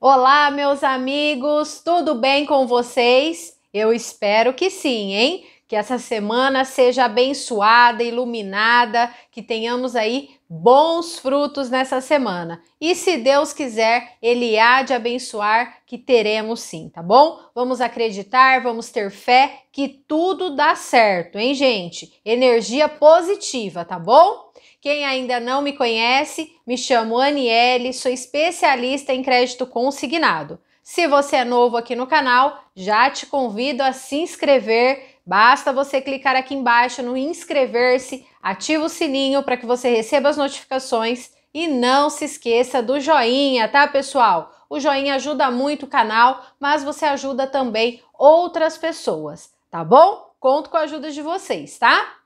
Olá, meus amigos, tudo bem com vocês? Eu espero que sim, hein? Que essa semana seja abençoada, iluminada, que tenhamos aí bons frutos nessa semana. E se Deus quiser, Ele há de abençoar, que teremos sim, tá bom? Vamos acreditar, vamos ter fé que tudo dá certo, hein, gente? Energia positiva, tá bom? Quem ainda não me conhece, me chamo Aniele, sou especialista em crédito consignado. Se você é novo aqui no canal, já te convido a se inscrever. Basta você clicar aqui embaixo no inscrever-se, ativa o sininho para que você receba as notificações e não se esqueça do joinha, tá, pessoal? O joinha ajuda muito o canal, mas você ajuda também outras pessoas, tá bom? Conto com a ajuda de vocês, tá?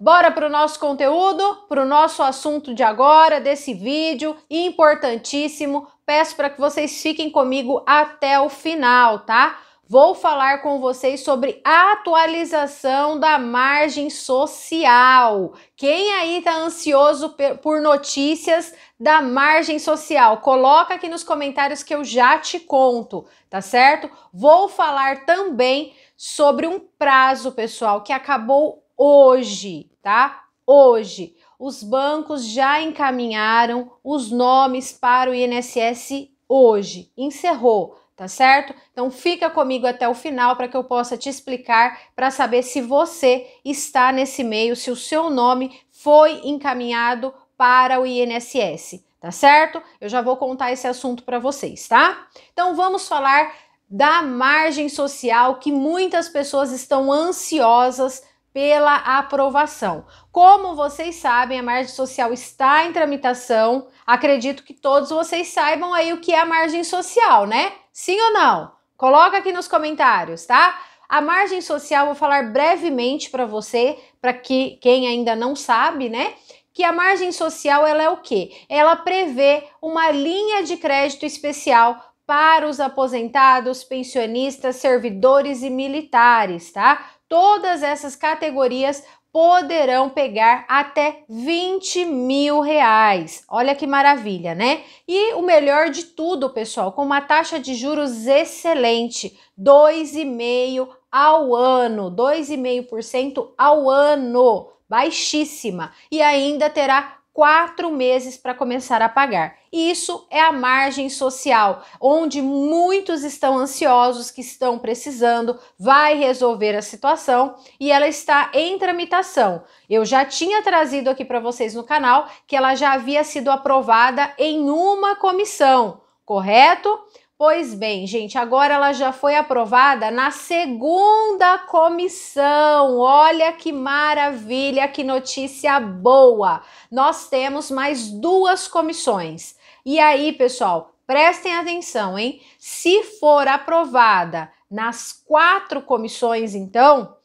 Bora para o nosso conteúdo, para o nosso assunto de agora, desse vídeo importantíssimo. Peço para que vocês fiquem comigo até o final, tá? Vou falar com vocês sobre a atualização da margem social. Quem aí tá ansioso por notícias da margem social? Coloca aqui nos comentários que eu já te conto, tá certo? Vou falar também sobre um prazo, pessoal, que acabou hoje, tá? Hoje, os bancos já encaminharam os nomes para o INSS hoje. Encerrou, tá certo? Então fica comigo até o final para que eu possa te explicar para saber se você está nesse meio, se o seu nome foi encaminhado para o INSS, tá certo? Eu já vou contar esse assunto para vocês, tá? Então vamos falar da margem social que muitas pessoas estão ansiosas pela aprovação. Como vocês sabem, a margem social está em tramitação. Acredito que todos vocês saibam aí o que é a margem social, né? Sim ou não? Coloca aqui nos comentários, tá? A margem social, vou falar brevemente para você, para que quem ainda não sabe, né? que a margem social ela é o quê? Ela prevê uma linha de crédito especial para os aposentados, pensionistas, servidores e militares, tá? Todas essas categorias poderão pegar até 20 mil reais. Olha que maravilha, né? E o melhor de tudo, pessoal, com uma taxa de juros excelente, 2,5% ao ano, 2,5% ao ano, baixíssima. E ainda terá quatro meses para começar a pagar. Isso é a margem social, onde muitos estão ansiosos, que estão precisando, vai resolver a situação e ela está em tramitação. Eu já tinha trazido aqui para vocês no canal que ela já havia sido aprovada em uma comissão, correto? Pois bem, gente, agora ela já foi aprovada na segunda comissão. Olha que maravilha, que notícia boa! Nós temos mais duas comissões. E aí, pessoal, prestem atenção, hein? Se for aprovada nas quatro comissões, então,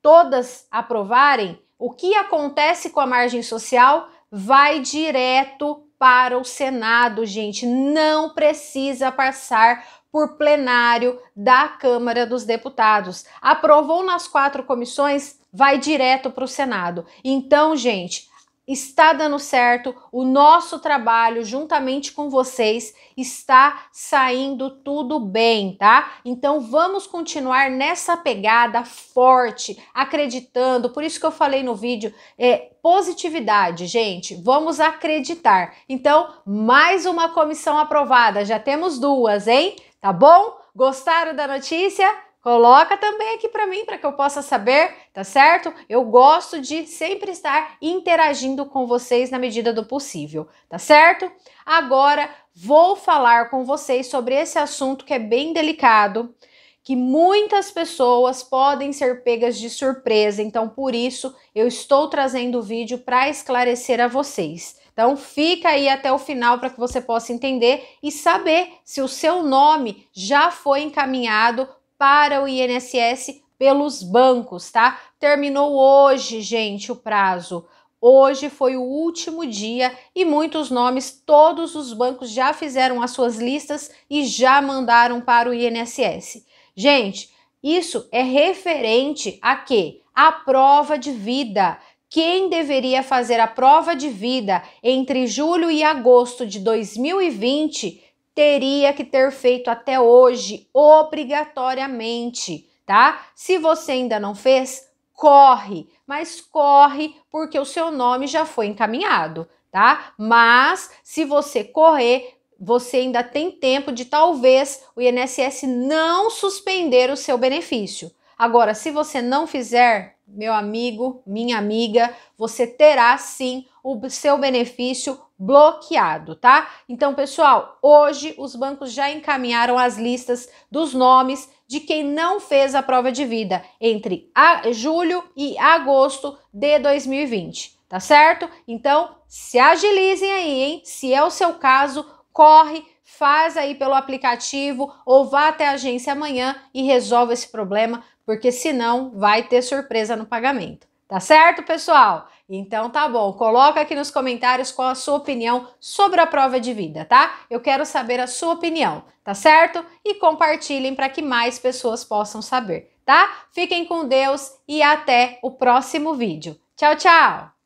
todas aprovarem, o que acontece com a margem social vai direto para o Senado, gente. Não precisa passar por plenário da Câmara dos Deputados. Aprovou nas quatro comissões, vai direto para o Senado. Então, gente, está dando certo, o nosso trabalho juntamente com vocês está saindo tudo bem, tá? Então vamos continuar nessa pegada forte, acreditando. Por isso que eu falei no vídeo, é positividade, gente. Vamos acreditar. Então, mais uma comissão aprovada, já temos duas, hein? Tá bom? Gostaram da notícia? Coloca também aqui para mim para que eu possa saber, tá certo? Eu gosto de sempre estar interagindo com vocês na medida do possível, tá certo? Agora vou falar com vocês sobre esse assunto que é bem delicado, que muitas pessoas podem ser pegas de surpresa. Então, por isso eu estou trazendo o vídeo para esclarecer a vocês. Então, fica aí até o final para que você possa entender e saber se o seu nome já foi encaminhado para o INSS pelos bancos, tá? Terminou hoje, gente, o prazo. Hoje foi o último dia e muitos nomes, todos os bancos já fizeram as suas listas e já mandaram para o INSS. Gente, isso é referente a quê? A prova de vida. Quem deveria fazer a prova de vida entre julho e agosto de 2020 teria que ter feito até hoje, obrigatoriamente, tá? Se você ainda não fez, corre, mas corre porque o seu nome já foi encaminhado, tá? Mas se você correr, você ainda tem tempo de talvez o INSS não suspender o seu benefício. Agora, se você não fizer, meu amigo, minha amiga, você terá sim o seu benefício bloqueado, tá? Então, pessoal, hoje os bancos já encaminharam as listas dos nomes de quem não fez a prova de vida entre julho e agosto de 2020, tá certo? Então, se agilizem aí, hein? Se é o seu caso, corre, faz aí pelo aplicativo ou vá até a agência amanhã e resolva esse problema, porque senão vai ter surpresa no pagamento. Tá certo, pessoal? Então tá bom, coloca aqui nos comentários qual a sua opinião sobre a prova de vida, tá? Eu quero saber a sua opinião, tá certo? E compartilhem para que mais pessoas possam saber, tá? Fiquem com Deus e até o próximo vídeo. Tchau, tchau!